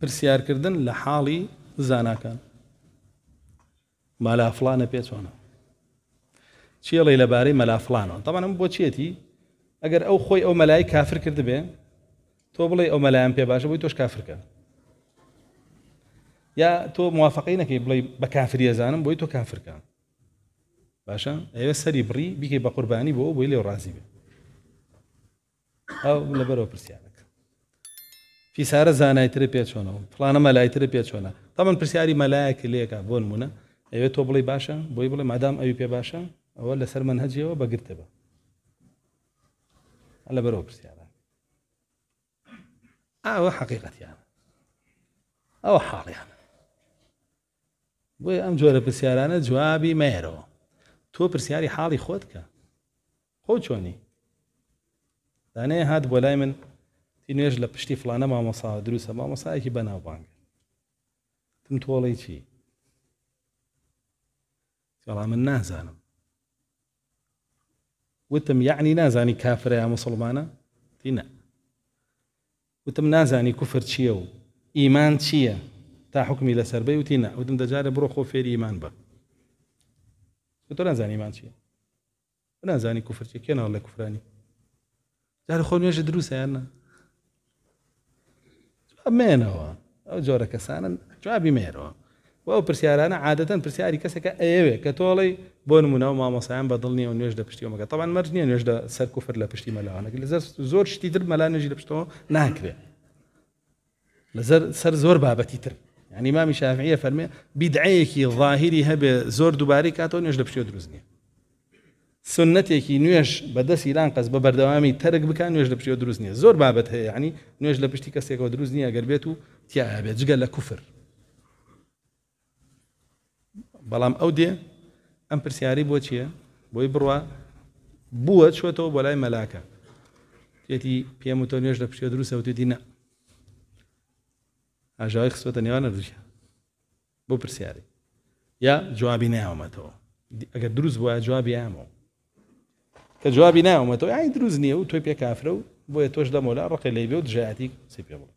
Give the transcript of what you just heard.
پرسیارکردن لە حاڵی زاناکان مەلافلانە پێچوانە چیڵی لەبارەی مەلافلانەوە تەمانم بۆ چێتی ئەگەر ئەو خۆی ئەو مەلای کافر کرد بێ تۆ بڵێ ئەو مەلایان پێ باشە بووی تۆش کافرکە یا تۆ موافقی نەکەی بڵێ بە کافریەزانم بۆی تۆ کافرکە باشە ئێوە سەری بڕی بیکەی بە قوربانی بۆ بۆی لێو ڕازی بێ ئەو لەبەرەوە پرسیانە ئیسارە زانایتر پێ چۆنەوە پلانە مەلایتر پێ چۆنە تەمەن پرسیاری مەلایەکی لێکە بۆن مونە ئەوێ تۆ بڵی باشە بۆی بڵێ مادام ئەوی پێ باشە ئەوە لەسەر من هەجیەوە بەگرتەوە لە بەرەوە پرسیارە ئەوە حقیقەتیان ئەوە حاڵیان بۆی ئەم جۆرە پرسیارانە جوابی مێرەوە تۆ پرسیاری حاڵی خۆت کە خۆ چۆنی دانێ هات بۆ لای من ئێش لە پشتی فلانە مامەسا دروستە مامەسایەکی بەناوبانگە تم تۆڵی چی بەڵام من نازانم وتم یعنی يعني نازانی کافرە یا مسلمانە تینە وتم نازانی کوفر چییە و ئیمان چییە تا حکمی لەسەر بەی وتینە وتم دەجارە بڕۆ خۆ فێری ئیمان بە تۆ نازانی ایمان چییە نازانی کوفر چی کێنەوە لە کوفرانی جارە خۆ نوێژە دروستە یانە ئەمێنەوە ئەو جۆرە کەسانن جوابی مێرەوە ئەو پرسیارانە عادەتەن پرسیاری کەسەکە ئەوێ کە تۆڵی بۆ نمونەوە مامۆسایان بەدڵنیە و نوێژ لە پشتیمەکە تاوان مەرج نیە نوێژ سەر کوفر لە پشتی مەلاوانەکە لە زۆر شتی تر مەلا نوێژی لە پشتەوە ناکرێت لەزەر سەر زۆر بابەتی تر ینی مامی شافعە فەرمێ بیدعەیەکی ظاهری هەبێ زۆر دووباری کاتەوە نوێژ لە پشتی دروست نیە سنتێکی نوێش بەدەست ایران قەس بە بەردەوامی تەرک بکان نوێژ لە پشیەوە دروست نیە زۆر بابەت هەیە ینی نوێژ لە پشتی کەسێکەوە دروست نیە گەر بێت و تیاابێت جگە لە کوفر بەڵام ئەو دێ ئەم پرسیاری بۆ چییە بۆی بڕوا بووە چێتەوە بۆ لای مەلاکە تێتی پێم تۆ نوێژ لە پشیە دروست ئەوتێتی نە ئاژای خسوەتە نێوانە دروشە بۆ پرسیاری یا جوابی ناومەتەوە ئەگەر دروست بووە جوابی ئامەوە کە جوابی ناومەتەوە ئای دروست نییە و تۆی پێ کافرە و بۆیە تۆش دەمۆلا ڕقی لێ بێ و دژایەتی سپێ بڵێ